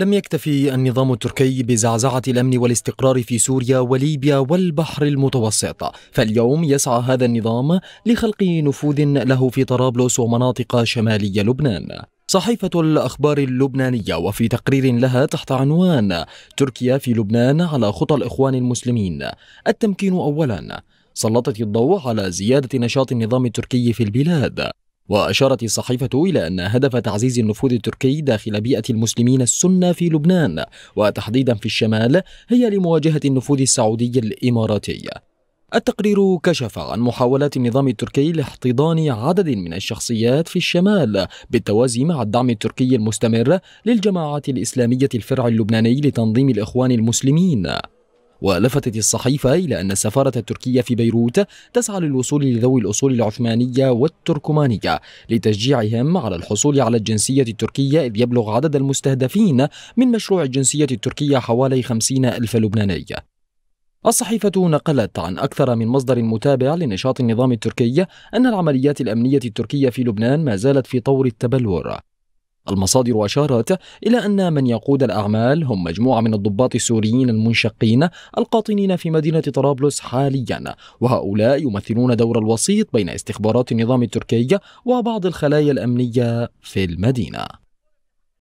لم يكتفي النظام التركي بزعزعة الأمن والاستقرار في سوريا وليبيا والبحر المتوسط فاليوم يسعى هذا النظام لخلق نفوذ له في طرابلس ومناطق شمالي لبنان صحيفة الأخبار اللبنانية وفي تقرير لها تحت عنوان تركيا في لبنان على خطى الإخوان المسلمين التمكين أولا سلطت الضوء على زيادة نشاط النظام التركي في البلاد وأشارت الصحيفة إلى أن هدف تعزيز النفوذ التركي داخل بيئة المسلمين السنة في لبنان وتحديدا في الشمال هي لمواجهة النفوذ السعودي الإماراتي التقرير كشف عن محاولات النظام التركي لاحتضان عدد من الشخصيات في الشمال بالتوازي مع الدعم التركي المستمر للجماعات الإسلامية الفرع اللبناني لتنظيم الإخوان المسلمين ولفتت الصحيفة إلى أن السفارة التركية في بيروت تسعى للوصول لذوي الأصول العثمانية والتركمانية لتشجيعهم على الحصول على الجنسية التركية إذ يبلغ عدد المستهدفين من مشروع الجنسية التركية حوالي 50 ألف لبناني الصحيفة نقلت عن أكثر من مصدر متابع لنشاط النظام التركي أن العمليات الأمنية التركية في لبنان ما زالت في طور التبلور المصادر أشارت إلى أن من يقود الأعمال هم مجموعة من الضباط السوريين المنشقين القاطنين في مدينة طرابلس حاليا وهؤلاء يمثلون دور الوسيط بين استخبارات النظام التركي وبعض الخلايا الأمنية في المدينة